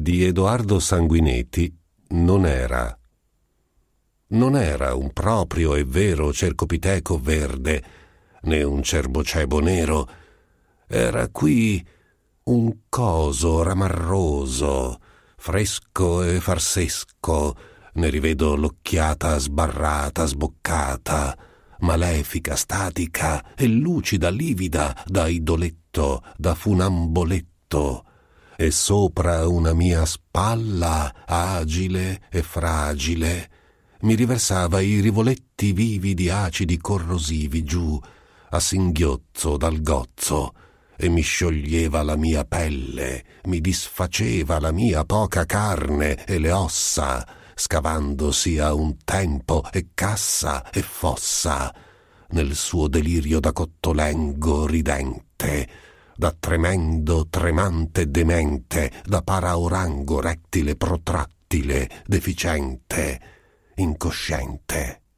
di Edoardo Sanguinetti non era. Non era un proprio e vero cercopiteco verde, né un cerbocebo nero. Era qui un coso ramarroso, fresco e farsesco. Ne rivedo l'occhiata sbarrata, sboccata, malefica, statica e lucida, livida, da idoletto, da funamboletto e sopra una mia spalla agile e fragile mi riversava i rivoletti vivi di acidi corrosivi giù a singhiozzo dal gozzo e mi scioglieva la mia pelle, mi disfaceva la mia poca carne e le ossa, scavandosi a un tempo e cassa e fossa nel suo delirio da cottolengo ridente da tremendo, tremante, demente, da paraorango, rettile, protrattile, deficiente, incosciente.